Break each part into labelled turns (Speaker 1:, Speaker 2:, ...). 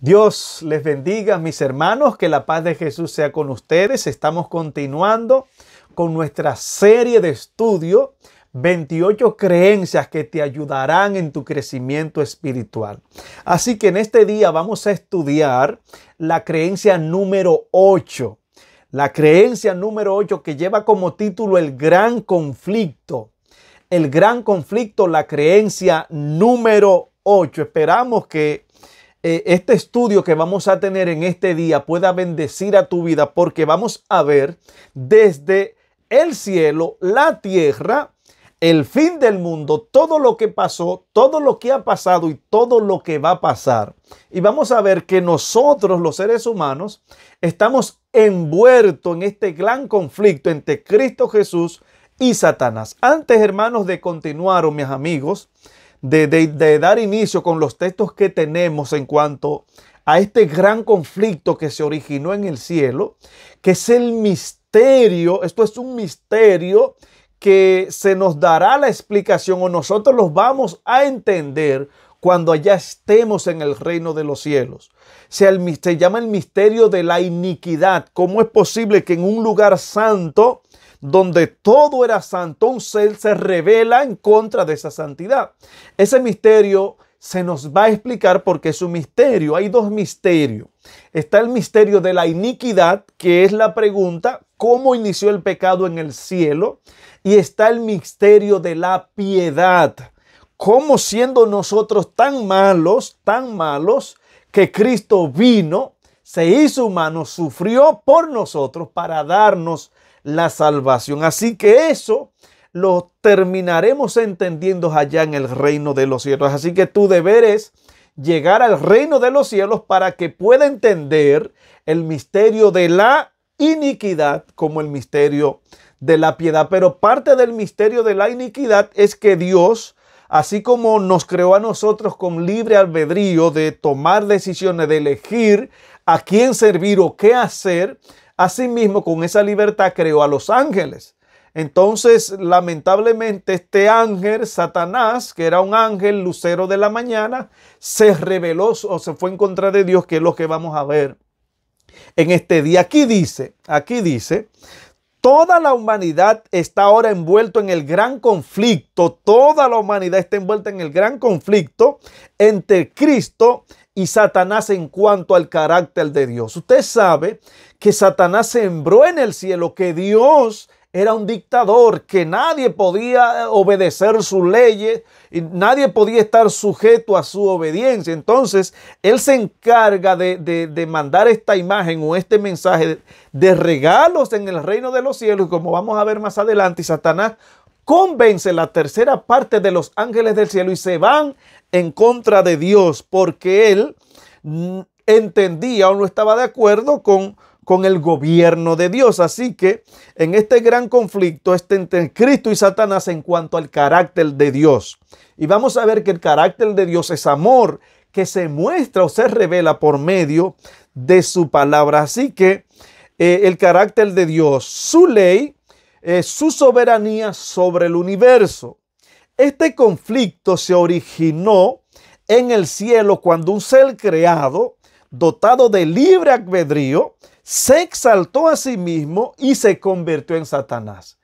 Speaker 1: Dios les bendiga, mis hermanos, que la paz de Jesús sea con ustedes. Estamos continuando con nuestra serie de estudio, 28 creencias que te ayudarán en tu crecimiento espiritual. Así que en este día vamos a estudiar la creencia número 8. La creencia número 8 que lleva como título el gran conflicto. El gran conflicto, la creencia número 8. Esperamos que eh, este estudio que vamos a tener en este día pueda bendecir a tu vida porque vamos a ver desde el cielo, la tierra, el fin del mundo, todo lo que pasó, todo lo que ha pasado y todo lo que va a pasar. Y vamos a ver que nosotros los seres humanos estamos envueltos en este gran conflicto entre Cristo Jesús y Satanás. Antes, hermanos, de continuar, oh, mis amigos, de, dar inicio con los textos que tenemos en cuanto a este gran conflicto que se originó en el cielo, que es el misterio, esto es un misterio que se nos dará la explicación o nosotros los vamos a entender cuando allá estemos en el reino de los cielos. se llama el misterio de la iniquidad. ¿Cómo es posible que en un lugar santo donde todo era santo, un ser se revela en contra de esa santidad. Ese misterio se nos va a explicar porque es un misterio. Hay dos misterios. Está el misterio de la iniquidad, que es la pregunta, ¿cómo inició el pecado en el cielo? Y está el misterio de la piedad. ¿Cómo siendo nosotros tan malos, tan malos, que Cristo vino, se hizo humano, sufrió por nosotros para darnos la salvación. Así que eso lo terminaremos entendiendo allá en el reino de los cielos. Así que tu deber es llegar al reino de los cielos para que pueda entender el misterio de la iniquidad como el misterio de la piedad. Pero parte del misterio de la iniquidad es que Dios, así como nos creó a nosotros con libre albedrío de tomar decisiones, de elegir a quién servir o qué hacer, Asimismo, con esa libertad creó a los ángeles. Entonces, lamentablemente, este ángel, Satanás, que era un ángel lucero de la mañana, se rebeló o se fue en contra de Dios, que es lo que vamos a ver en este día. Aquí dice, aquí dice, toda la humanidad está ahora envuelta en el gran conflicto, toda la humanidad está envuelta en el gran conflicto entre Cristo y Satanás en cuanto al carácter de Dios. Usted sabe que Satanás sembró en el cielo que Dios era un dictador, que nadie podía obedecer sus leyes, y nadie podía estar sujeto a su obediencia. Entonces, él se encarga de, mandar esta imagen o este mensaje de regalos en el reino de los cielos, y como vamos a ver más adelante, Satanás convence la tercera parte de los ángeles del cielo y se van en contra de Dios porque él mm, entendía o no estaba de acuerdo con, con el gobierno de Dios. Así que en este gran conflicto este entre Cristo y Satanás en cuanto al carácter de Dios. Y vamos a ver que el carácter de Dios es amor que se muestra o se revela por medio de su palabra. Así que eh, el carácter de Dios, su ley, eh, su soberanía sobre el universo. Este conflicto se originó en el cielo cuando un ser creado, dotado de libre albedrío, se exaltó a sí mismo y se convirtió en Satanás.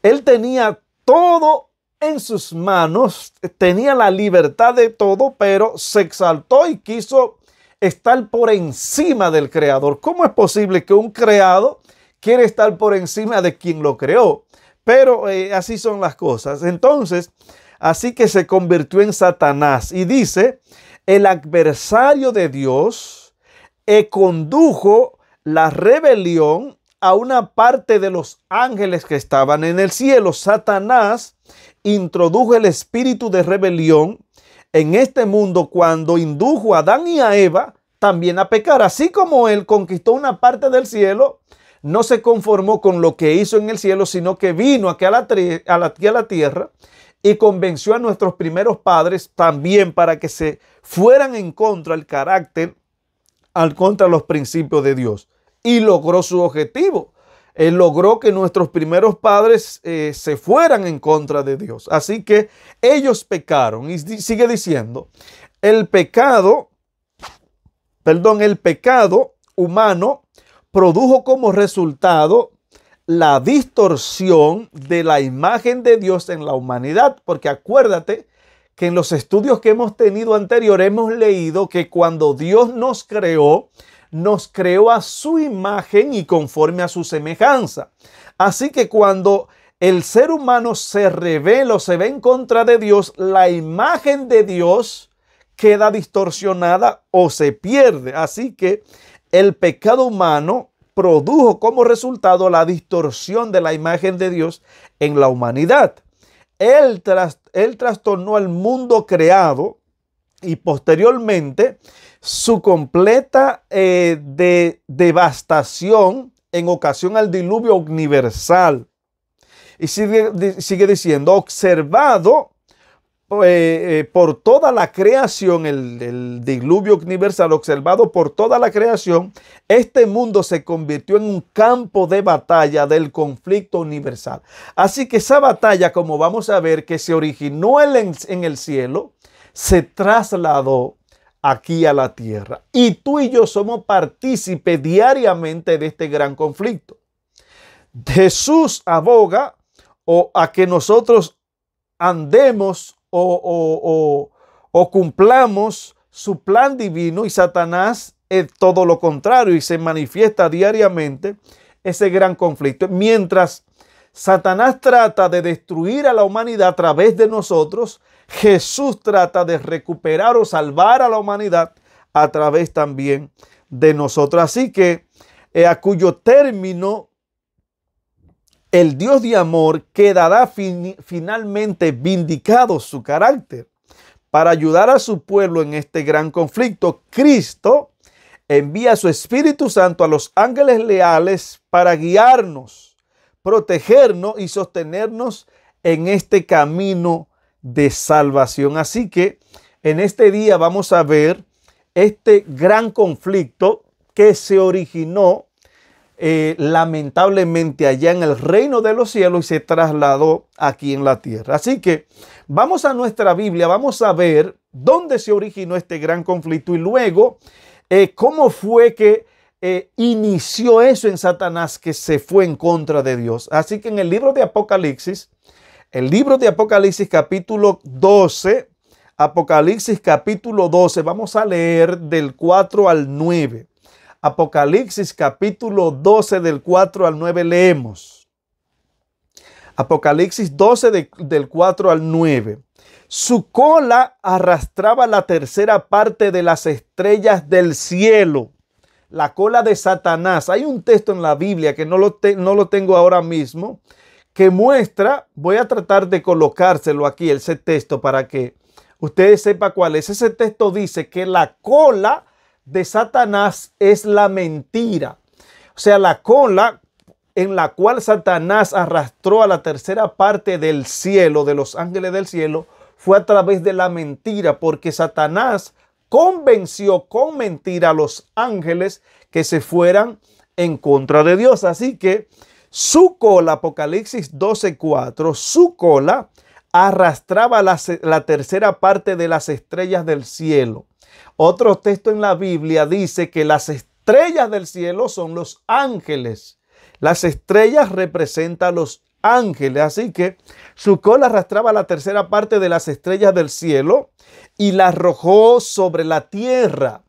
Speaker 1: Él tenía todo en sus manos, tenía la libertad de todo, pero se exaltó y quiso estar por encima del creador. ¿Cómo es posible que un creado quiere estar por encima de quien lo creó? Pero eh, así son las cosas. Entonces, así que se convirtió en Satanás y dice, el adversario de Dios condujo la rebelión a una parte de los ángeles que estaban en el cielo. Satanás introdujo el espíritu de rebelión en este mundo cuando indujo a Adán y a Eva también a pecar. Así como él conquistó una parte del cielo, no se conformó con lo que hizo en el cielo, sino que vino aquí a la, tierra y convenció a nuestros primeros padres también para que se fueran en contra el carácter, al contra los principios de Dios. Y logró su objetivo. Él logró que nuestros primeros padres eh, se fueran en contra de Dios. Así que ellos pecaron. Y sigue diciendo, el pecado, perdón, el pecado humano produjo como resultado la distorsión de la imagen de Dios en la humanidad, porque acuérdate que en los estudios que hemos tenido anterior hemos leído que cuando Dios nos creó, nos creó a su imagen y conforme a su semejanza. Así que cuando el ser humano se revela o se ve en contra de Dios, la imagen de Dios queda distorsionada o se pierde. Así que el pecado humano produjo como resultado la distorsión de la imagen de Dios en la humanidad. Él, trastornó al mundo creado y posteriormente su completa eh, devastación en ocasión al diluvio universal. Y sigue, sigue diciendo, observado eh, eh, por toda la creación, el, diluvio universal observado por toda la creación, este mundo se convirtió en un campo de batalla del conflicto universal. Así que esa batalla, como vamos a ver, que se originó en, en el cielo, se trasladó aquí a la tierra. Y tú y yo somos partícipes diariamente de este gran conflicto. Jesús aboga o a que nosotros andemos o, cumplamos su plan divino y Satanás es todo lo contrario y se manifiesta diariamente ese gran conflicto. Mientras Satanás trata de destruir a la humanidad a través de nosotros, Jesús trata de recuperar o salvar a la humanidad a través también de nosotros. Así que eh, a cuyo término el Dios de amor quedará finalmente vindicado su carácter. Para ayudar a su pueblo en este gran conflicto, Cristo envía su Espíritu Santo a los ángeles leales para guiarnos, protegernos y sostenernos en este camino de salvación. Así que en este día vamos a ver este gran conflicto que se originó eh, lamentablemente allá en el reino de los cielos y se trasladó aquí en la tierra. Así que vamos a nuestra Biblia, vamos a ver dónde se originó este gran conflicto y luego eh, cómo fue que eh, inició eso en Satanás que se fue en contra de Dios. Así que en el libro de Apocalipsis, el libro de Apocalipsis capítulo 12, Apocalipsis capítulo 12, vamos a leer del 4 al 9. Apocalipsis capítulo 12 del 4 al 9 leemos. Apocalipsis 12 del 4 al 9. Su cola arrastraba la tercera parte de las estrellas del cielo. La cola de Satanás. Hay un texto en la Biblia que no lo, no lo tengo ahora mismo que muestra, voy a tratar de colocárselo aquí, ese texto, para que ustedes sepan cuál es. Ese texto dice que la cola de Satanás es la mentira. O sea, la cola en la cual Satanás arrastró a la tercera parte del cielo, de los ángeles del cielo, fue a través de la mentira, porque Satanás convenció con mentira a los ángeles que se fueran en contra de Dios. Así que su cola, Apocalipsis 12:4, su cola arrastraba la, la tercera parte de las estrellas del cielo. Otro texto en la Biblia dice que las estrellas del cielo son los ángeles. Las estrellas representan los ángeles. Así que su cola arrastraba la tercera parte de las estrellas del cielo y la arrojó sobre la tierra.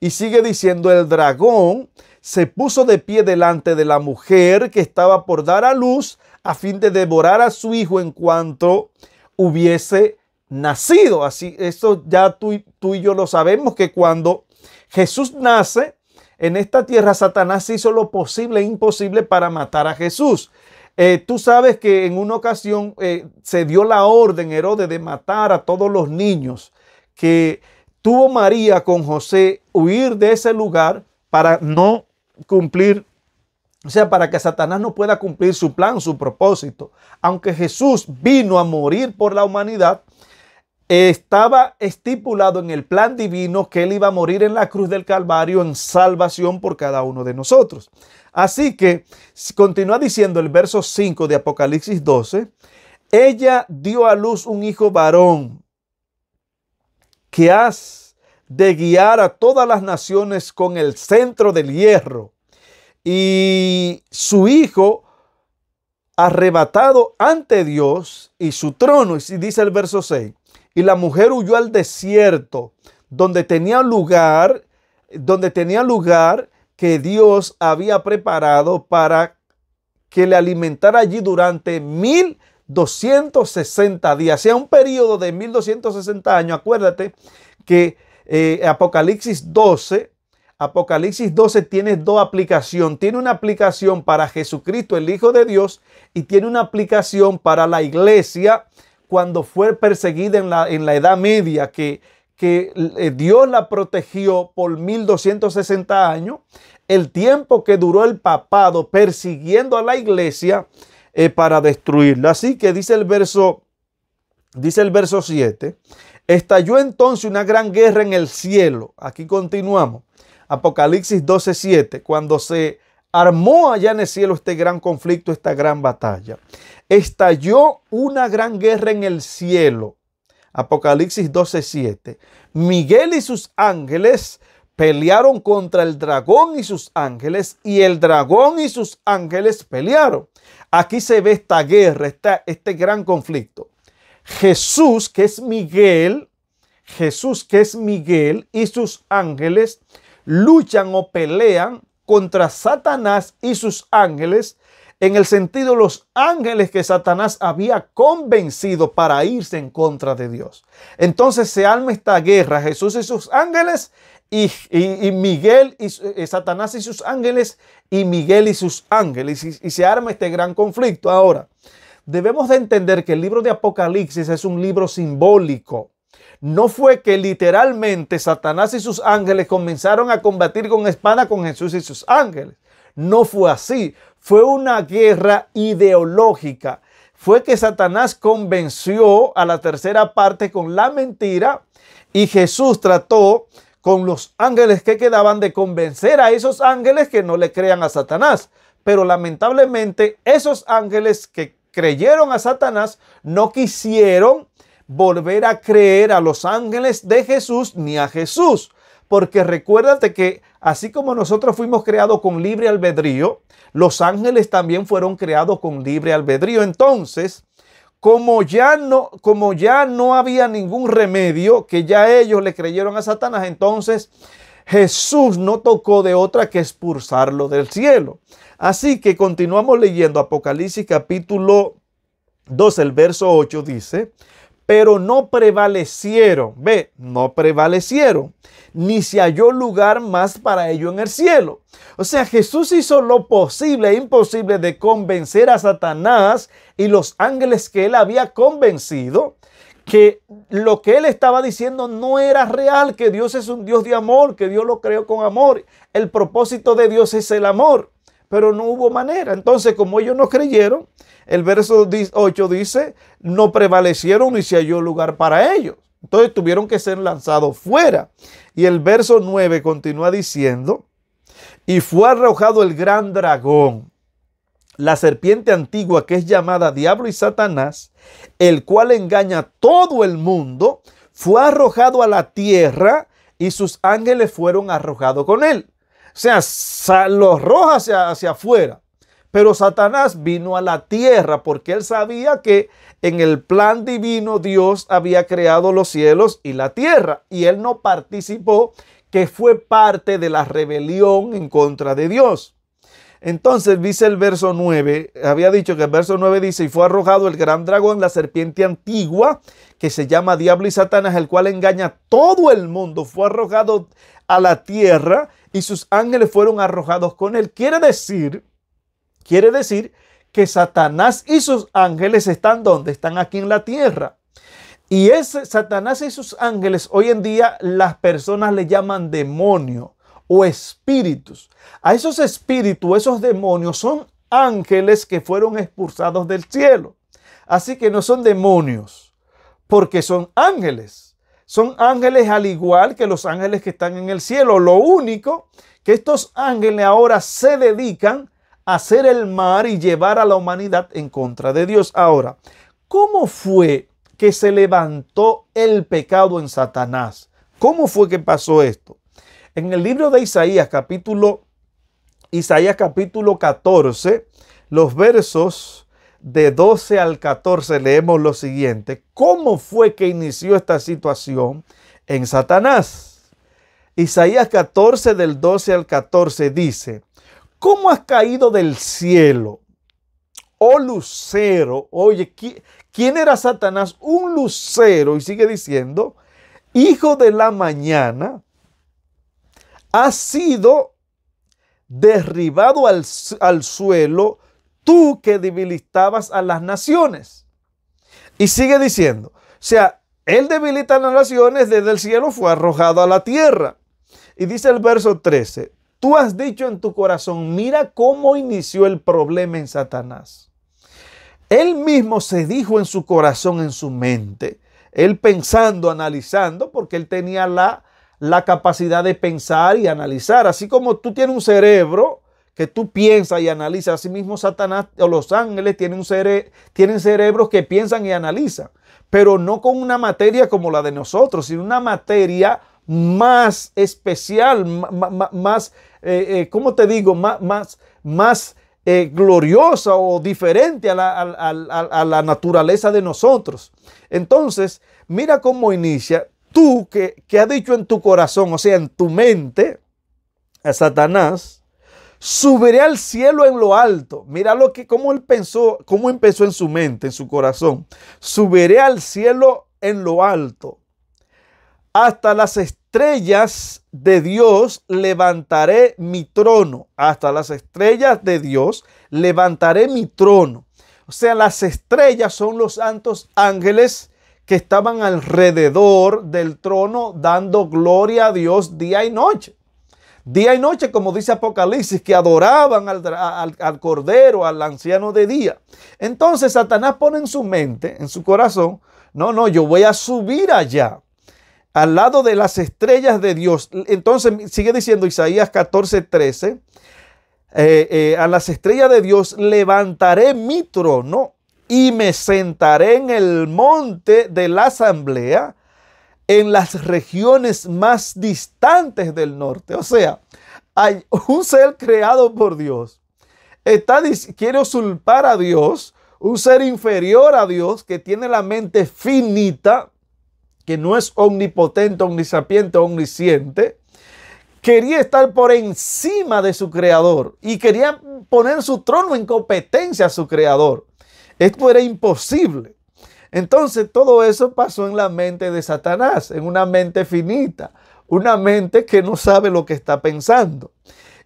Speaker 1: Y sigue diciendo, el dragón se puso de pie delante de la mujer que estaba por dar a luz a fin de devorar a su hijo en cuanto hubiese nacido. Así, eso ya tú, tú y yo lo sabemos, que cuando Jesús nace en esta tierra, Satanás hizo lo posible e imposible para matar a Jesús. Eh, tú sabes que en una ocasión eh, se dio la orden, Herodes, de matar a todos los niños que tuvo María con José huir de ese lugar para no cumplir, o sea, para que Satanás no pueda cumplir su plan, su propósito. Aunque Jesús vino a morir por la humanidad, estaba estipulado en el plan divino que Él iba a morir en la cruz del Calvario en salvación por cada uno de nosotros. Así que continúa diciendo el verso 5 de Apocalipsis 12, ella dio a luz un hijo varón que has de guiar a todas las naciones con el centro del hierro. Y su hijo arrebatado ante Dios y su trono, y dice el verso 6, y la mujer huyó al desierto, donde tenía lugar, donde tenía lugar que Dios había preparado para que le alimentara allí durante 1260 días, sea un periodo de 1260 años. Acuérdate que eh, Apocalipsis 12, Apocalipsis 12 tiene dos aplicaciones. Tiene una aplicación para Jesucristo, el Hijo de Dios, y tiene una aplicación para la iglesia cuando fue perseguida en la, en la Edad Media, que, que eh, Dios la protegió por 1260 años, el tiempo que duró el papado persiguiendo a la iglesia eh, para destruirla. Así que dice el verso, dice el verso 7, estalló entonces una gran guerra en el cielo. Aquí continuamos. Apocalipsis 12:7, cuando se armó allá en el cielo este gran conflicto, esta gran batalla. Estalló una gran guerra en el cielo. Apocalipsis 12:7. Miguel y sus ángeles pelearon contra el dragón y sus ángeles, y el dragón y sus ángeles pelearon. Aquí se ve esta guerra, está este gran conflicto. Jesús, que es Miguel, Jesús, que es Miguel, y sus ángeles luchan o pelean contra Satanás y sus ángeles, en el sentido los ángeles que Satanás había convencido para irse en contra de Dios. Entonces se arma esta guerra, Jesús y sus ángeles, y, Miguel y eh, Satanás y sus ángeles, y Miguel y sus ángeles, y, y se arma este gran conflicto. Ahora, debemos de entender que el libro de Apocalipsis es un libro simbólico no fue que literalmente Satanás y sus ángeles comenzaron a combatir con espada con Jesús y sus ángeles. No fue así. Fue una guerra ideológica. Fue que Satanás convenció a la tercera parte con la mentira y Jesús trató con los ángeles que quedaban de convencer a esos ángeles que no le crean a Satanás. Pero lamentablemente esos ángeles que creyeron a Satanás no quisieron volver a creer a los ángeles de Jesús ni a Jesús. Porque recuérdate que así como nosotros fuimos creados con libre albedrío, los ángeles también fueron creados con libre albedrío. Entonces, como ya no, como ya no había ningún remedio, que ya ellos le creyeron a Satanás, entonces Jesús no tocó de otra que expulsarlo del cielo. Así que continuamos leyendo Apocalipsis capítulo 2, el verso 8 dice, pero no prevalecieron. Ve, no prevalecieron, ni se halló lugar más para ello en el cielo. O sea, Jesús hizo lo posible e imposible de convencer a Satanás y los ángeles que él había convencido que lo que él estaba diciendo no era real, que Dios es un Dios de amor, que Dios lo creó con amor. El propósito de Dios es el amor pero no hubo manera. Entonces, como ellos no creyeron, el verso 8 dice, no prevalecieron y se halló lugar para ellos. Entonces tuvieron que ser lanzados fuera. Y el verso 9 continúa diciendo, y fue arrojado el gran dragón, la serpiente antigua que es llamada Diablo y Satanás, el cual engaña a todo el mundo, fue arrojado a la tierra y sus ángeles fueron arrojados con él sea, los rojas hacia, hacia afuera. Pero Satanás vino a la tierra porque él sabía que en el plan divino Dios había creado los cielos y la tierra. Y él no participó, que fue parte de la rebelión en contra de Dios. Entonces dice el verso 9, había dicho que el verso 9 dice, y fue arrojado el gran dragón, la serpiente antigua, que se llama Diablo y Satanás, el cual engaña todo el mundo, fue arrojado a la tierra y sus ángeles fueron arrojados con él. Quiere decir, quiere decir que Satanás y sus ángeles están donde? Están aquí en la tierra. Y ese Satanás y sus ángeles, hoy en día las personas le llaman demonio o espíritus. A esos espíritus, esos demonios, son ángeles que fueron expulsados del cielo. Así que no son demonios, porque son ángeles. Son ángeles al igual que los ángeles que están en el cielo. Lo único que estos ángeles ahora se dedican a hacer el mar y llevar a la humanidad en contra de Dios. Ahora, ¿cómo fue que se levantó el pecado en Satanás? ¿Cómo fue que pasó esto? En el libro de Isaías, capítulo, Isaías capítulo 14, los versos de 12 al 14 leemos lo siguiente. ¿Cómo fue que inició esta situación en Satanás? Isaías 14 del 12 al 14 dice, ¿cómo has caído del cielo? Oh lucero, oye, ¿quién era Satanás? Un lucero, y sigue diciendo, hijo de la mañana, ha sido derribado al, al suelo tú que debilitabas a las naciones. Y sigue diciendo, o sea, él debilita a las naciones, desde el cielo fue arrojado a la tierra. Y dice el verso 13, tú has dicho en tu corazón, mira cómo inició el problema en Satanás. Él mismo se dijo en su corazón, en su mente, él pensando, analizando, porque él tenía la la capacidad de pensar y analizar. Así como tú tienes un cerebro que tú piensas y analizas, así mismo Satanás o los ángeles tienen, un tienen cerebros que piensan y analizan, pero no con una materia como la de nosotros, sino una materia más especial, más, eh, eh, ¿cómo te digo? Más, más, más eh, gloriosa o diferente a la, a la naturaleza de nosotros. Entonces, mira cómo inicia tú que, que has dicho en tu corazón, o sea, en tu mente, a Satanás, subiré al cielo en lo alto. Mira lo que, cómo él pensó, cómo empezó en su mente, en su corazón. Subiré al cielo en lo alto. Hasta las estrellas de Dios levantaré mi trono. Hasta las estrellas de Dios levantaré mi trono. O sea, las estrellas son los santos ángeles que estaban alrededor del trono dando gloria a Dios día y noche. Día y noche, como dice Apocalipsis, que adoraban al, Cordero, al anciano de día. Entonces Satanás pone en su mente, en su corazón, no, no, yo voy a subir allá al lado de las estrellas de Dios. Entonces sigue diciendo Isaías 14, 13, eh, eh, a las estrellas de Dios levantaré mi trono y me sentaré en el monte de la asamblea en las regiones más distantes del norte. O sea, hay un ser creado por Dios. Está, quiere usurpar a Dios, un ser inferior a Dios que tiene la mente finita, que no es omnipotente, omnisapiente, omnisciente. Quería estar por encima de su creador y quería poner su trono en competencia a su creador. Esto era imposible. Entonces todo eso pasó en la mente de Satanás, en una mente finita, una mente que no sabe lo que está pensando.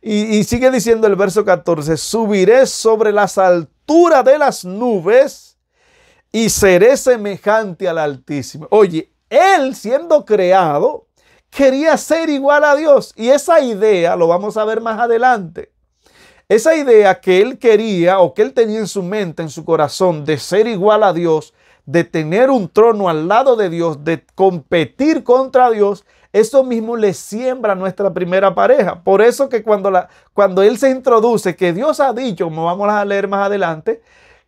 Speaker 1: Y, sigue diciendo el verso 14, subiré sobre las alturas de las nubes y seré semejante al Altísimo. Oye, él siendo creado, quería ser igual a Dios. Y esa idea lo vamos a ver más adelante. Esa idea que él quería o que él tenía en su mente, en su corazón, de ser igual a Dios, de tener un trono al lado de Dios, de competir contra Dios, eso mismo le siembra a nuestra primera pareja. Por eso que cuando, cuando él se introduce, que Dios ha dicho, como vamos a leer más adelante,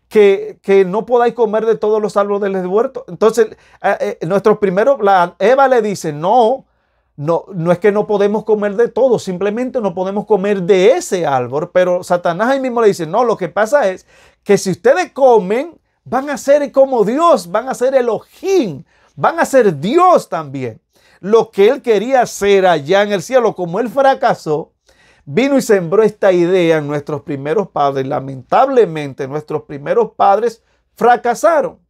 Speaker 1: que, no podáis comer de todos los árboles del huerto. Entonces, eh, eh, primeros nuestro la Eva le dice, no, no, es que no podemos comer de todo, simplemente no podemos comer de ese árbol. Pero Satanás ahí mismo le dice, no, lo que pasa es que si ustedes comen, van a ser como Dios, van a ser Elohim, van a ser Dios también. Lo que él quería hacer allá en el cielo, como él fracasó, vino y sembró esta idea en nuestros primeros padres. Lamentablemente, nuestros primeros padres fracasaron.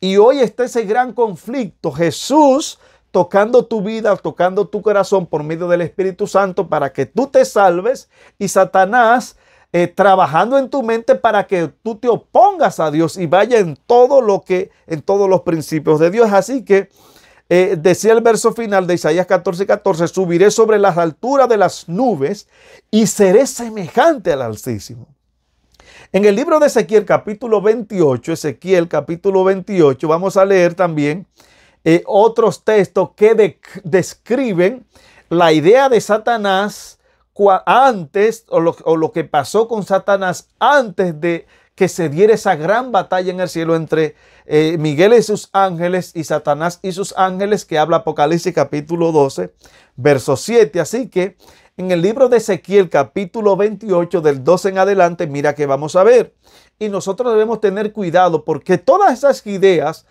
Speaker 1: Y hoy está ese gran conflicto. Jesús tocando tu vida, tocando tu corazón por medio del Espíritu Santo para que tú te salves y Satanás eh, trabajando en tu mente para que tú te opongas a Dios y vaya en todo lo que, en todos los principios de Dios. Así que eh, decía el verso final de Isaías 14, 14, subiré sobre las alturas de las nubes y seré semejante al Altísimo. En el libro de Ezequiel capítulo 28, Ezequiel capítulo 28, vamos a leer también eh, otros textos que describen la idea de Satanás antes o lo, que pasó con Satanás antes de que se diera esa gran batalla en el cielo entre eh, Miguel y sus ángeles y Satanás y sus ángeles, que habla Apocalipsis capítulo 12, verso 7. Así que en el libro de Ezequiel capítulo 28 del 12 en adelante, mira que vamos a ver. Y nosotros debemos tener cuidado porque todas esas ideas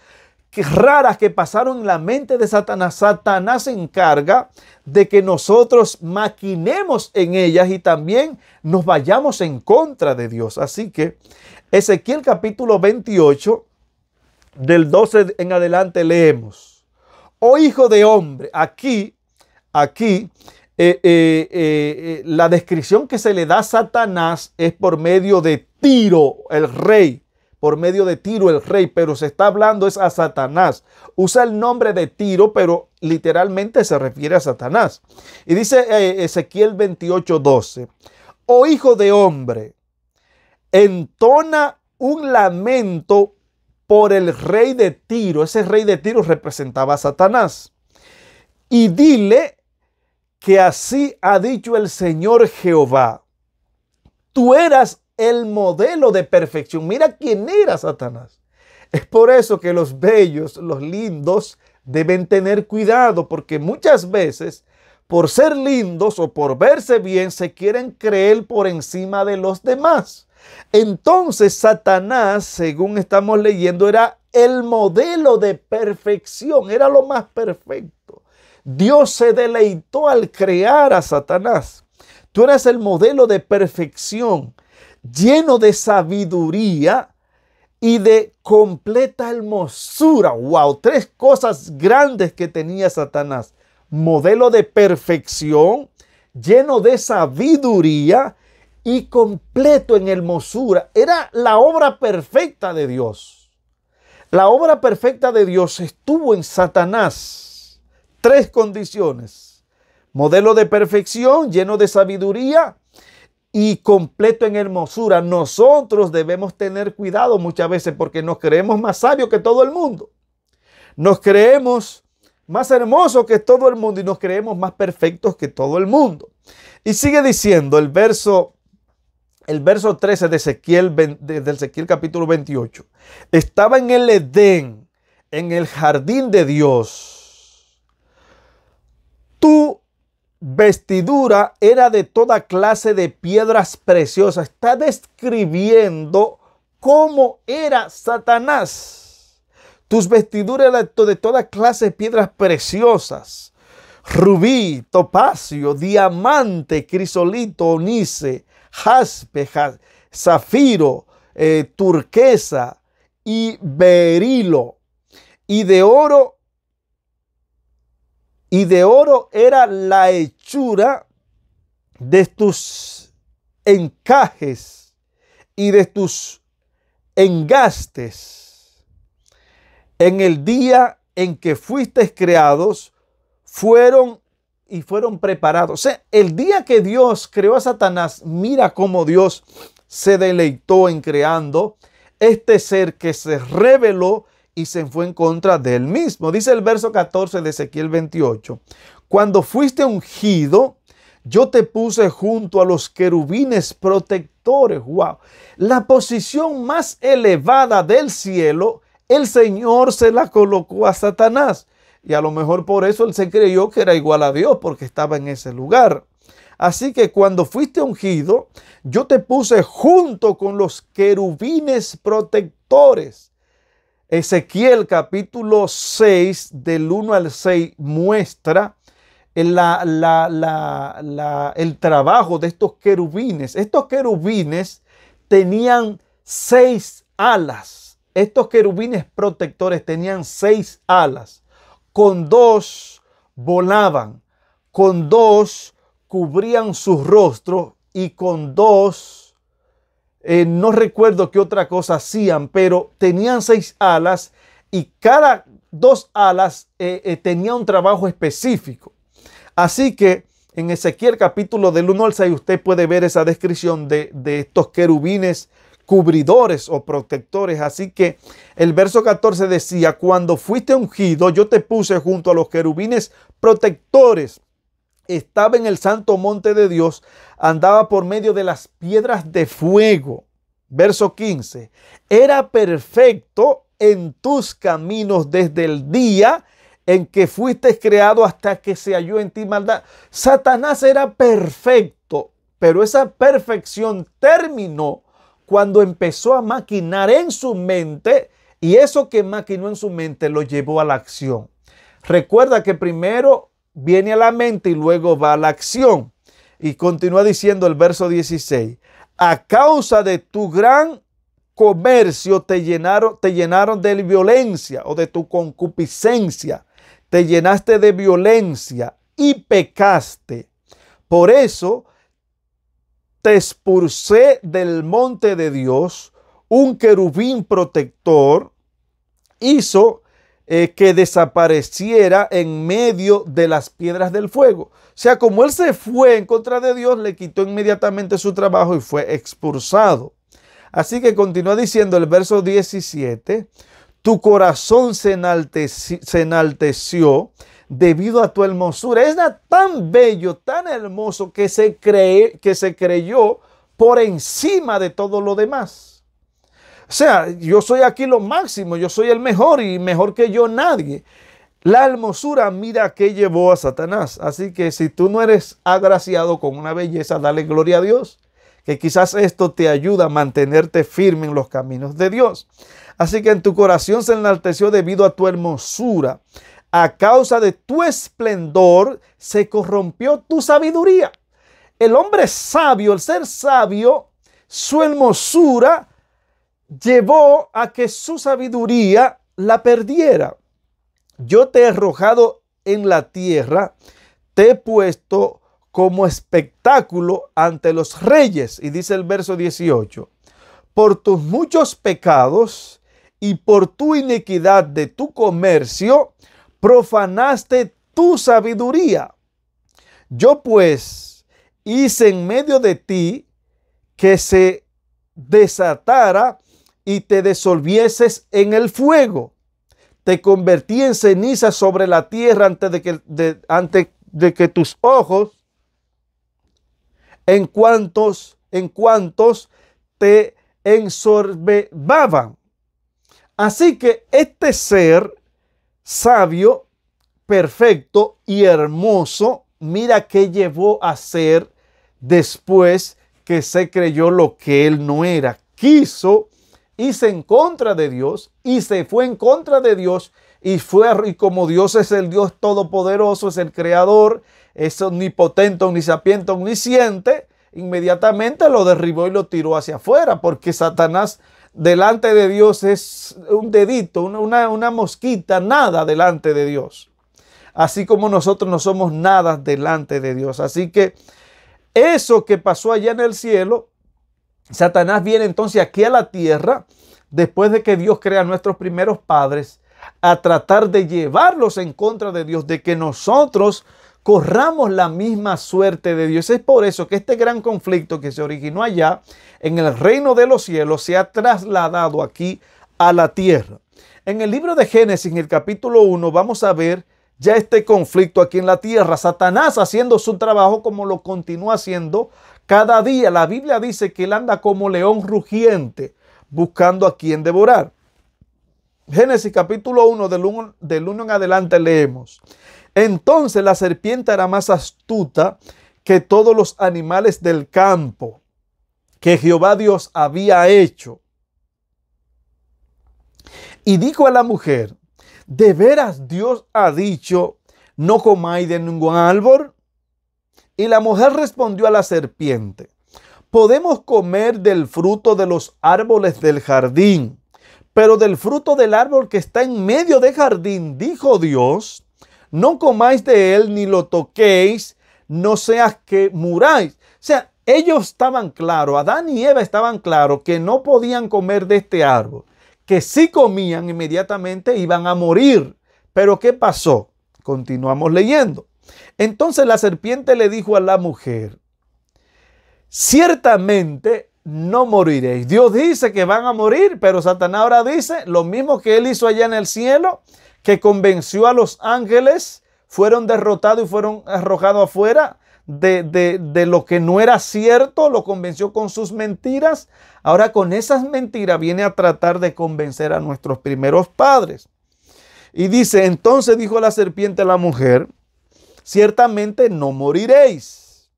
Speaker 1: raras que pasaron en la mente de Satanás, Satanás se encarga de que nosotros maquinemos en ellas y también nos vayamos en contra de Dios. Así que Ezequiel capítulo 28, del 12 en adelante leemos. Oh hijo de hombre, aquí, aquí, eh, eh, eh, la descripción que se le da a Satanás es por medio de Tiro, el rey por medio de Tiro el rey, pero se está hablando es a Satanás. Usa el nombre de Tiro, pero literalmente se refiere a Satanás. Y dice eh, Ezequiel 28:12, oh hijo de hombre, entona un lamento por el rey de Tiro. Ese rey de Tiro representaba a Satanás. Y dile que así ha dicho el Señor Jehová. Tú eras el modelo de perfección. Mira quién era Satanás. Es por eso que los bellos, los lindos, deben tener cuidado porque muchas veces por ser lindos o por verse bien se quieren creer por encima de los demás. Entonces Satanás, según estamos leyendo, era el modelo de perfección, era lo más perfecto. Dios se deleitó al crear a Satanás. Tú eres el modelo de perfección lleno de sabiduría y de completa hermosura. ¡Wow! Tres cosas grandes que tenía Satanás. Modelo de perfección, lleno de sabiduría y completo en hermosura. Era la obra perfecta de Dios. La obra perfecta de Dios estuvo en Satanás. Tres condiciones. Modelo de perfección, lleno de sabiduría y completo en hermosura. Nosotros debemos tener cuidado muchas veces porque nos creemos más sabios que todo el mundo. Nos creemos más hermosos que todo el mundo y nos creemos más perfectos que todo el mundo. Y sigue diciendo el verso el verso 13 de Ezequiel del Ezequiel capítulo 28. Estaba en el Edén, en el jardín de Dios. Tú vestidura era de toda clase de piedras preciosas. Está describiendo cómo era Satanás. Tus vestiduras eran de toda clase de piedras preciosas. Rubí, topacio, diamante, crisolito, onice, jaspe, zafiro, eh, turquesa y berilo. Y de oro y de oro era la hechura de tus encajes y de tus engastes. En el día en que fuisteis creados, fueron y fueron preparados. O sea, el día que Dios creó a Satanás, mira cómo Dios se deleitó en creando este ser que se reveló y se fue en contra del mismo. Dice el verso 14 de Ezequiel 28. Cuando fuiste ungido, yo te puse junto a los querubines protectores. Wow. La posición más elevada del cielo, el Señor se la colocó a Satanás. Y a lo mejor por eso él se creyó que era igual a Dios porque estaba en ese lugar. Así que cuando fuiste ungido, yo te puse junto con los querubines protectores. Ezequiel capítulo 6 del 1 al 6 muestra el trabajo de estos querubines. Estos querubines tenían seis alas. Estos querubines protectores tenían seis alas. Con dos volaban, con dos cubrían sus rostros y con dos eh, no recuerdo qué otra cosa hacían, pero tenían seis alas y cada dos alas eh, eh, tenía un trabajo específico. Así que en Ezequiel capítulo del 1 al 6 usted puede ver esa descripción de, de estos querubines cubridores o protectores. Así que el verso 14 decía, cuando fuiste ungido, yo te puse junto a los querubines protectores estaba en el santo monte de Dios, andaba por medio de las piedras de fuego. Verso 15. Era perfecto en tus caminos desde el día en que fuiste creado hasta que se halló en ti maldad. Satanás era perfecto, pero esa perfección terminó cuando empezó a maquinar en su mente y eso que maquinó en su mente lo llevó a la acción. Recuerda que primero viene a la mente y luego va a la acción. Y continúa diciendo el verso 16, a causa de tu gran comercio te llenaron, te llenaron de violencia o de tu concupiscencia, te llenaste de violencia y pecaste. Por eso te expulsé del monte de Dios, un querubín protector hizo eh, que desapareciera en medio de las piedras del fuego. O sea, como él se fue en contra de Dios, le quitó inmediatamente su trabajo y fue expulsado. Así que continúa diciendo el verso 17, tu corazón se, enalteció, debido a tu hermosura. Era tan bello, tan hermoso que se, cree, que se creyó por encima de todo lo demás. O sea, yo soy aquí lo máximo, yo soy el mejor y mejor que yo nadie. La hermosura mira que llevó a Satanás. Así que si tú no eres agraciado con una belleza, dale gloria a Dios, que quizás esto te ayuda a mantenerte firme en los caminos de Dios. Así que en tu corazón se enalteció debido a tu hermosura. A causa de tu esplendor se corrompió tu sabiduría. El hombre sabio, el ser sabio, su hermosura llevó a que su sabiduría la perdiera. Yo te he arrojado en la tierra, te he puesto como espectáculo ante los reyes. Y dice el verso 18, por tus muchos pecados y por tu iniquidad de tu comercio, profanaste tu sabiduría. Yo pues hice en medio de ti que se desatara y te desolvieses en el fuego. Te convertí en ceniza sobre la tierra antes de que, antes de que tus ojos, en cuantos, en cuantos te ensorbebaban. Así que este ser sabio, perfecto y hermoso, mira qué llevó a ser después que se creyó lo que él no era. Quiso hice en contra de Dios y se fue en contra de Dios y fue y como Dios es el Dios todopoderoso, es el creador, es omnipotente, omnisapiente, omnisciente, inmediatamente lo derribó y lo tiró hacia afuera, porque Satanás delante de Dios es un dedito, una mosquita, nada delante de Dios. Así como nosotros no somos nada delante de Dios. Así que eso que pasó allá en el cielo Satanás viene entonces aquí a la tierra, después de que Dios crea a nuestros primeros padres, a tratar de llevarlos en contra de Dios, de que nosotros corramos la misma suerte de Dios. Es por eso que este gran conflicto que se originó allá en el reino de los cielos se ha trasladado aquí a la tierra. En el libro de Génesis, en el capítulo 1, vamos a ver ya este conflicto aquí en la tierra. Satanás haciendo su trabajo como lo continúa haciendo cada día la Biblia dice que él anda como león rugiente buscando a quien devorar. Génesis capítulo 1 del 1, en adelante leemos. Entonces la serpiente era más astuta que todos los animales del campo que Jehová Dios había hecho. Y dijo a la mujer, de veras Dios ha dicho, no comáis de ningún árbol y la mujer respondió a la serpiente, podemos comer del fruto de los árboles del jardín, pero del fruto del árbol que está en medio del jardín, dijo Dios, no comáis de él ni lo toquéis, no seas que muráis. O sea, ellos estaban claros, Adán y Eva estaban claros que no podían comer de este árbol, que si comían inmediatamente iban a morir. Pero ¿qué pasó? Continuamos leyendo. Entonces la serpiente le dijo a la mujer, ciertamente no moriréis. Dios dice que van a morir, pero Satanás ahora dice lo mismo que él hizo allá en el cielo, que convenció a los ángeles, fueron derrotados y fueron arrojados afuera. De, de, lo que no era cierto, lo convenció con sus mentiras. Ahora con esas mentiras viene a tratar de convencer a nuestros primeros padres. Y dice, entonces dijo la serpiente a la mujer, ciertamente no moriréis.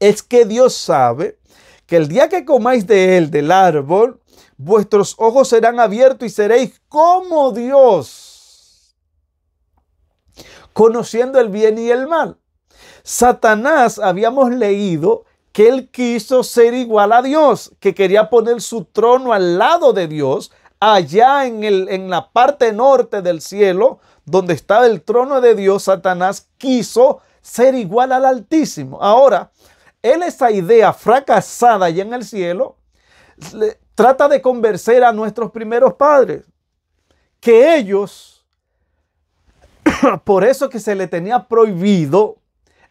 Speaker 1: Es que Dios sabe que el día que comáis de él, del árbol, vuestros ojos serán abiertos y seréis como Dios, conociendo el bien y el mal. Satanás, habíamos leído que él quiso ser igual a Dios, que quería poner su trono al lado de Dios, allá en, en la parte norte del cielo, donde estaba el trono de Dios, Satanás quiso ser igual al Altísimo. Ahora, él esa idea fracasada allá en el cielo, trata de convencer a nuestros primeros padres que ellos, por eso que se le tenía prohibido,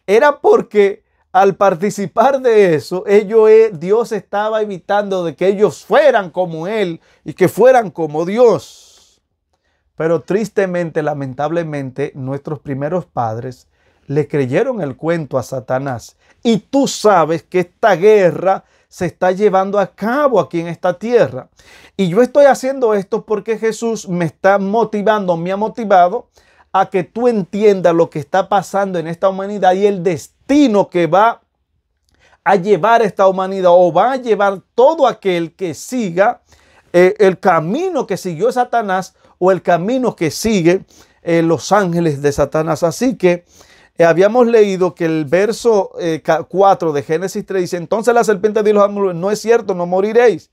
Speaker 1: era porque al participar de eso, eh, Dios estaba evitando de que ellos fueran como Él y que fueran como Dios. Pero tristemente, lamentablemente, nuestros primeros padres le creyeron el cuento a Satanás. Y tú sabes que esta guerra se está llevando a cabo aquí en esta tierra. Y yo estoy haciendo esto porque Jesús me está motivando, me ha motivado a que tú entiendas lo que está pasando en esta humanidad y el destino que va a llevar esta humanidad o va a llevar todo aquel que siga eh, el camino que siguió Satanás o el camino que sigue eh, los ángeles de Satanás. Así que eh, habíamos leído que el verso 4 de Génesis 3 dice, entonces la serpiente dijo a los no es cierto, no moriréis.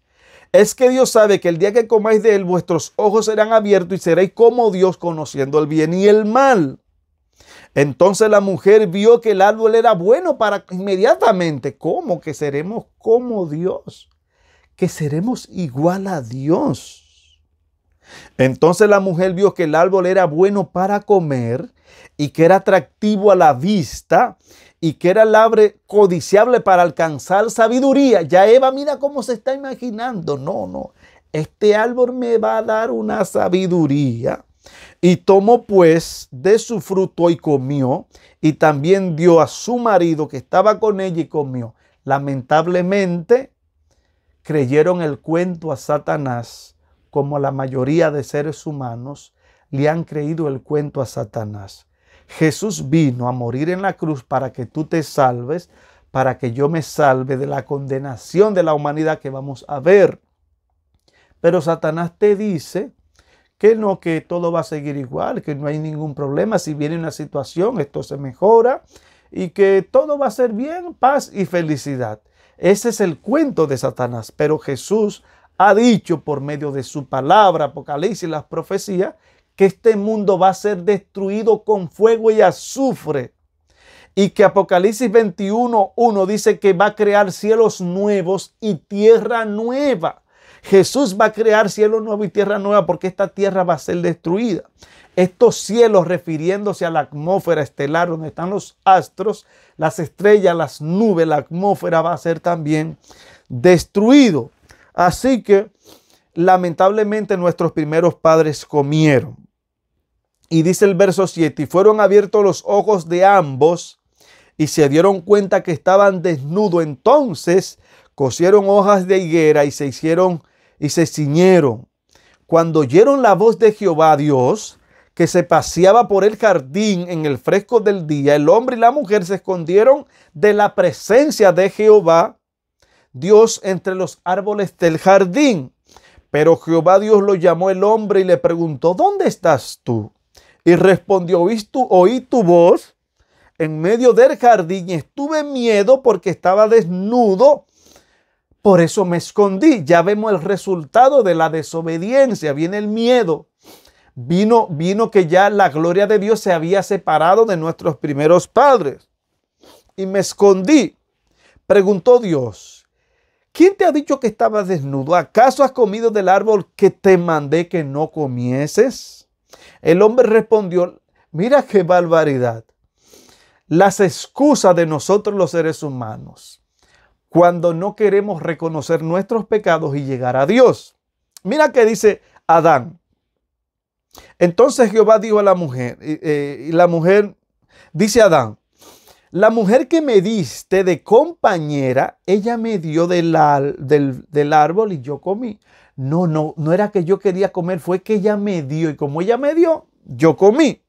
Speaker 1: Es que Dios sabe que el día que comáis de él, vuestros ojos serán abiertos y seréis como Dios conociendo el bien y el mal. Entonces la mujer vio que el árbol era bueno para inmediatamente. ¿Cómo que seremos como Dios? que seremos igual a Dios. Entonces la mujer vio que el árbol era bueno para comer y que era atractivo a la vista y que era labre codiciable para alcanzar sabiduría. Ya Eva, mira cómo se está imaginando. No, no. Este árbol me va a dar una sabiduría. Y tomó pues de su fruto y comió. Y también dio a su marido que estaba con ella y comió. Lamentablemente, creyeron el cuento a Satanás, como la mayoría de seres humanos le han creído el cuento a Satanás. Jesús vino a morir en la cruz para que tú te salves, para que yo me salve de la condenación de la humanidad que vamos a ver. Pero Satanás te dice que no, que todo va a seguir igual, que no hay ningún problema, si viene una situación, esto se mejora y que todo va a ser bien, paz y felicidad. Ese es el cuento de Satanás, pero Jesús ha dicho por medio de su palabra, Apocalipsis, y las profecías, que este mundo va a ser destruido con fuego y azufre. Y que Apocalipsis 21, 1 dice que va a crear cielos nuevos y tierra nueva. Jesús va a crear cielos nuevos y tierra nueva porque esta tierra va a ser destruida. Estos cielos, refiriéndose a la atmósfera estelar donde están los astros, las estrellas, las nubes, la atmósfera va a ser también destruido. Así que lamentablemente nuestros primeros padres comieron. Y dice el verso 7, y fueron abiertos los ojos de ambos y se dieron cuenta que estaban desnudos. Entonces cosieron hojas de higuera y se hicieron y se ciñeron. Cuando oyeron la voz de Jehová Dios, que se paseaba por el jardín en el fresco del día, el hombre y la mujer se escondieron de la presencia de Jehová, Dios, entre los árboles del jardín. Pero Jehová Dios lo llamó el hombre y le preguntó, ¿dónde estás tú? Y respondió, oí tu, oí tu voz en medio del jardín y estuve miedo porque estaba desnudo. Por eso me escondí. Ya vemos el resultado de la desobediencia. Viene el miedo vino, vino que ya la gloria de Dios se había separado de nuestros primeros padres. Y me escondí. Preguntó Dios, ¿quién te ha dicho que estabas desnudo? ¿Acaso has comido del árbol que te mandé que no comieses? El hombre respondió, mira qué barbaridad. Las excusas de nosotros los seres humanos cuando no queremos reconocer nuestros pecados y llegar a Dios. Mira que dice Adán, entonces Jehová dijo a la mujer, y eh, la mujer dice a Adán, la mujer que me diste de compañera, ella me dio del, árbol y yo comí. No, no, no era que yo quería comer, fue que ella me dio y como ella me dio, yo comí.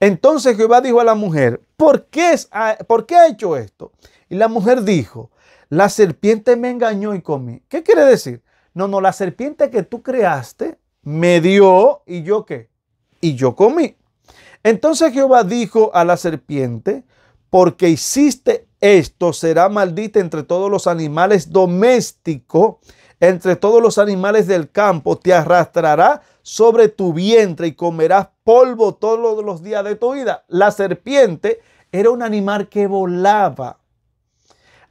Speaker 1: Entonces Jehová dijo a la mujer, ¿por qué, es, ¿por qué ha hecho esto? Y la mujer dijo, la serpiente me engañó y comí. ¿Qué quiere decir? No, no, la serpiente que tú creaste me dio y yo qué? Y yo comí. Entonces Jehová dijo a la serpiente, porque hiciste esto, será maldita entre todos los animales domésticos, entre todos los animales del campo, te arrastrará sobre tu vientre y comerás polvo todos los días de tu vida. La serpiente era un animal que volaba.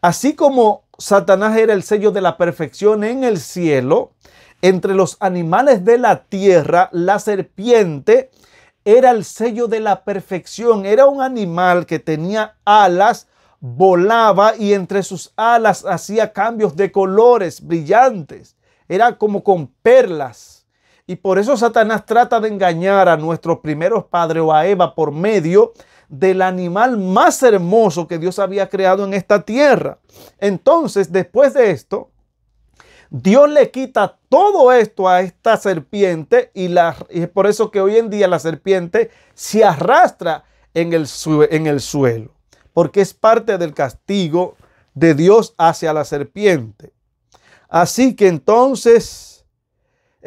Speaker 1: Así como Satanás era el sello de la perfección en el cielo, entre los animales de la tierra, la serpiente era el sello de la perfección. Era un animal que tenía alas, volaba y entre sus alas hacía cambios de colores brillantes. Era como con perlas. Y por eso Satanás trata de engañar a nuestros primeros padres o a Eva por medio del animal más hermoso que Dios había creado en esta tierra. Entonces, después de esto, Dios le quita todo esto a esta serpiente y, la, y es por eso que hoy en día la serpiente se arrastra en el, en el suelo, porque es parte del castigo de Dios hacia la serpiente. Así que entonces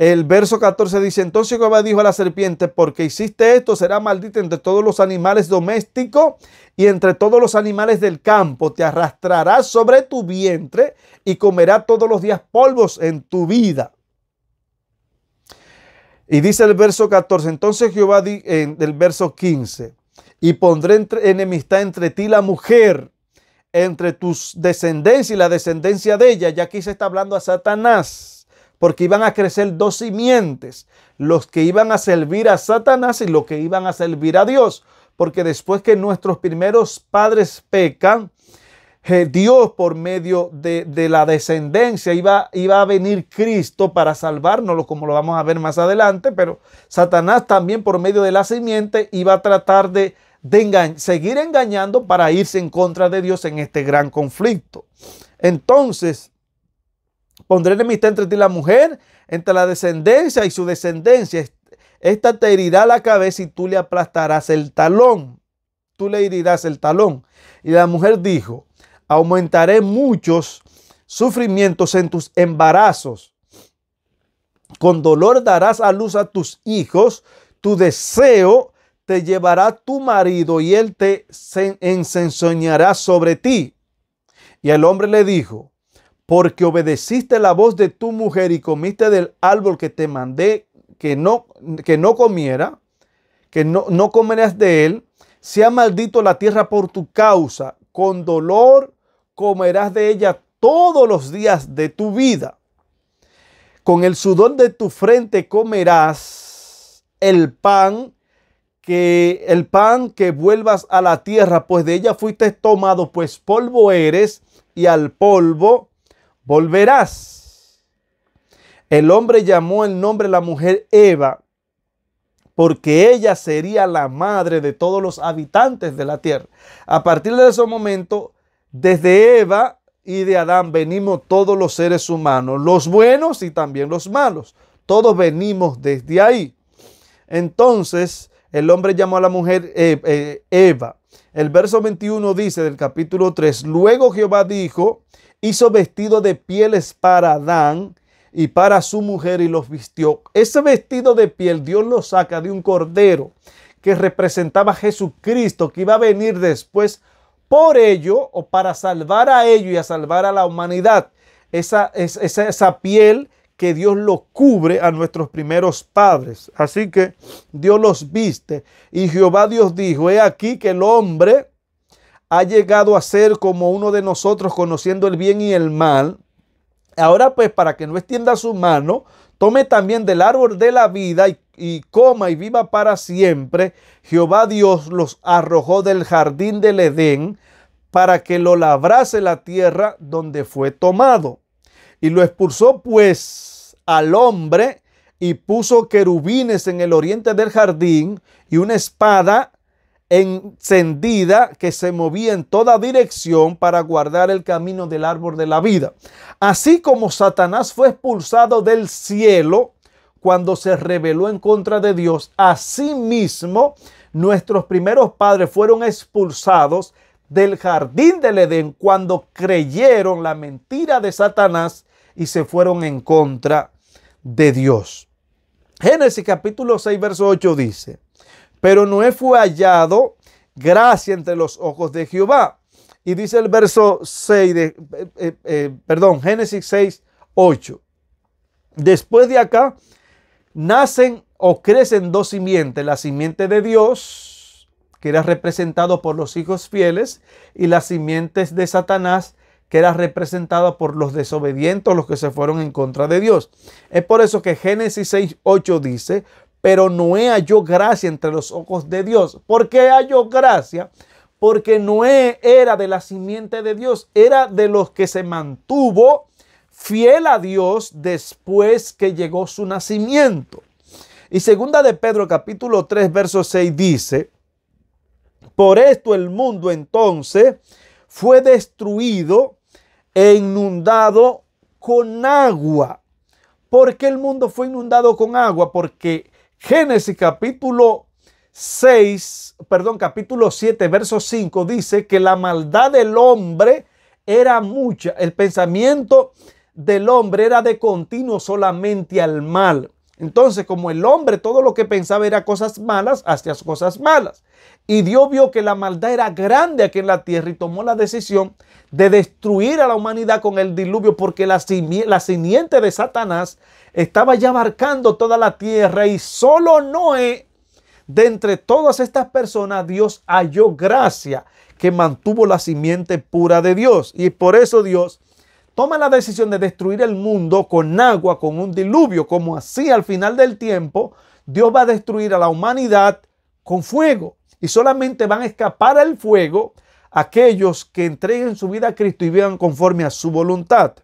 Speaker 1: el verso 14 dice, entonces Jehová dijo a la serpiente, porque hiciste esto, será maldita entre todos los animales domésticos y entre todos los animales del campo, te arrastrarás sobre tu vientre y comerá todos los días polvos en tu vida. Y dice el verso 14, entonces Jehová, en el verso 15, y pondré enemistad entre ti la mujer, entre tus descendencia y la descendencia de ella, ya aquí se está hablando a Satanás porque iban a crecer dos simientes, los que iban a servir a Satanás y los que iban a servir a Dios, porque después que nuestros primeros padres pecan, eh, Dios por medio de, la descendencia iba, iba, a venir Cristo para salvarnos, como lo vamos a ver más adelante, pero Satanás también por medio de la simiente iba a tratar de, seguir engañando para irse en contra de Dios en este gran conflicto. Entonces, Pondré enemistad entre ti y la mujer, entre la descendencia y su descendencia. Esta te herirá la cabeza y tú le aplastarás el talón. Tú le herirás el talón. Y la mujer dijo, aumentaré muchos sufrimientos en tus embarazos. Con dolor darás a luz a tus hijos. Tu deseo te llevará tu marido y él te ensoñará sobre ti. Y el hombre le dijo, porque obedeciste la voz de tu mujer y comiste del árbol que te mandé que no, que no comiera, que no, comerás de él, sea maldito la tierra por tu causa, con dolor comerás de ella todos los días de tu vida. Con el sudor de tu frente comerás el pan que el pan que vuelvas a la tierra, pues de ella fuiste tomado, pues polvo eres y al polvo volverás. El hombre llamó el nombre de la mujer Eva porque ella sería la madre de todos los habitantes de la tierra. A partir de ese momento, desde Eva y de Adán venimos todos los seres humanos, los buenos y también los malos. Todos venimos desde ahí. Entonces, el hombre llamó a la mujer eh, eh, Eva. El verso 21 dice del capítulo 3, luego Jehová dijo, hizo vestido de pieles para Adán y para su mujer y los vistió. Ese vestido de piel Dios lo saca de un cordero que representaba a Jesucristo que iba a venir después por ello o para salvar a ellos y a salvar a la humanidad. Esa, esa, esa piel que Dios lo cubre a nuestros primeros padres. Así que Dios los viste. Y Jehová Dios dijo, he aquí que el hombre ha llegado a ser como uno de nosotros conociendo el bien y el mal, ahora pues para que no extienda su mano, tome también del árbol de la vida y, coma y viva para siempre. Jehová Dios los arrojó del jardín del Edén para que lo labrase la tierra donde fue tomado. Y lo expulsó pues al hombre y puso querubines en el oriente del jardín y una espada encendida que se movía en toda dirección para guardar el camino del árbol de la vida. Así como Satanás fue expulsado del cielo cuando se rebeló en contra de Dios, asimismo nuestros primeros padres fueron expulsados del jardín del Edén cuando creyeron la mentira de Satanás y se fueron en contra de Dios. Génesis capítulo 6, verso 8 dice, pero Noé fue hallado gracia entre los ojos de Jehová. Y dice el verso 6 de, eh, eh, eh, perdón, Génesis 6, 8. Después de acá, nacen o crecen dos simientes, la simiente de Dios, que era representado por los hijos fieles, y las simientes de Satanás, que era representada por los desobedientes, los que se fueron en contra de Dios. Es por eso que Génesis 6, 8 dice, pero Noé halló gracia entre los ojos de Dios. ¿Por qué halló gracia? Porque Noé era de la simiente de Dios, era de los que se mantuvo fiel a Dios después que llegó su nacimiento. Y segunda de Pedro capítulo 3 verso 6 dice, por esto el mundo entonces fue destruido e inundado con agua. ¿Por qué el mundo fue inundado con agua? Porque Génesis capítulo 6, perdón, capítulo 7, verso 5 dice que la maldad del hombre era mucha, el pensamiento del hombre era de continuo solamente al mal. Entonces, como el hombre todo lo que pensaba era cosas malas, hacía cosas malas. Y Dios vio que la maldad era grande aquí en la tierra y tomó la decisión de destruir a la humanidad con el diluvio porque la, la simiente de Satanás estaba ya abarcando toda la tierra y solo Noé, de entre todas estas personas, Dios halló gracia que mantuvo la simiente pura de Dios. Y por eso Dios toma la decisión de destruir el mundo con agua, con un diluvio, como así al final del tiempo, Dios va a destruir a la humanidad con fuego. Y solamente van a escapar al fuego aquellos que entreguen su vida a Cristo y vivan conforme a su voluntad.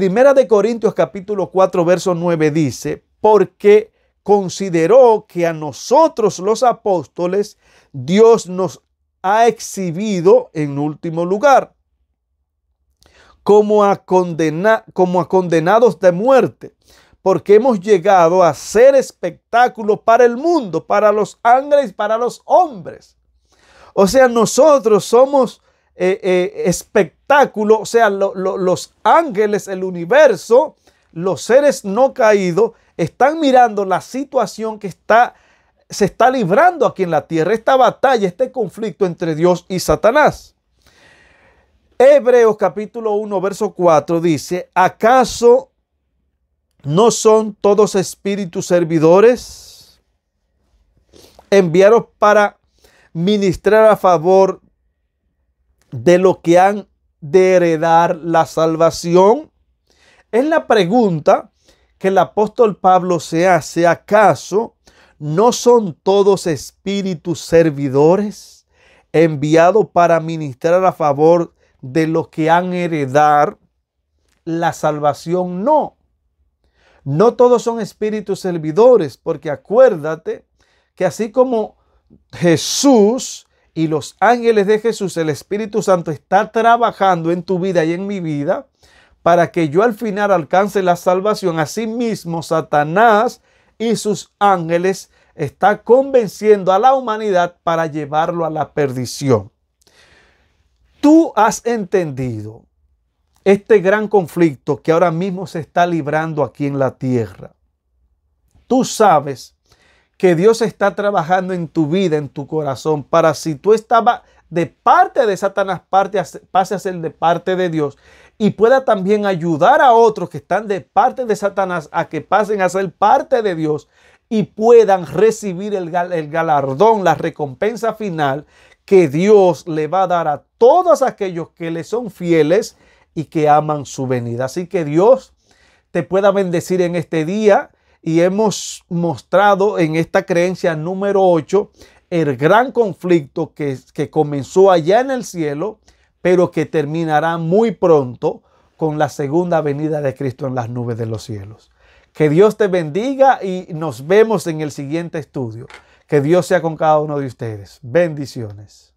Speaker 1: Primera de Corintios capítulo 4, verso 9 dice, porque consideró que a nosotros los apóstoles Dios nos ha exhibido en último lugar como a, como a condenados de muerte, porque hemos llegado a ser espectáculo para el mundo, para los ángeles, para los hombres. O sea, nosotros somos eh, eh, espectáculo, o sea, los ángeles, el universo, los seres no caídos, están mirando la situación que está, se está librando aquí en la tierra, esta batalla, este conflicto entre Dios y Satanás. Hebreos capítulo 1, verso 4 dice, ¿acaso no son todos espíritus servidores enviados para ministrar a favor de lo que han de heredar la salvación? Es la pregunta que el apóstol Pablo se hace. ¿Acaso no son todos espíritus servidores enviados para ministrar a favor de lo que han heredar la salvación? No. No todos son espíritus servidores, porque acuérdate que así como Jesús y los ángeles de Jesús, el Espíritu Santo, está trabajando en tu vida y en mi vida para que yo al final alcance la salvación. Asimismo, Satanás y sus ángeles está convenciendo a la humanidad para llevarlo a la perdición. Tú has entendido este gran conflicto que ahora mismo se está librando aquí en la tierra. Tú sabes que Dios está trabajando en tu vida, en tu corazón, para si tú estabas de parte de Satanás, pase a ser de parte de Dios y pueda también ayudar a otros que están de parte de Satanás a que pasen a ser parte de Dios y puedan recibir el, el galardón, la recompensa final que Dios le va a dar a todos aquellos que le son fieles y que aman su venida. Así que Dios te pueda bendecir en este día y hemos mostrado en esta creencia número 8 el gran conflicto que, que comenzó allá en el cielo, pero que terminará muy pronto con la segunda venida de Cristo en las nubes de los cielos. Que Dios te bendiga y nos vemos en el siguiente estudio. Que Dios sea con cada uno de ustedes. Bendiciones.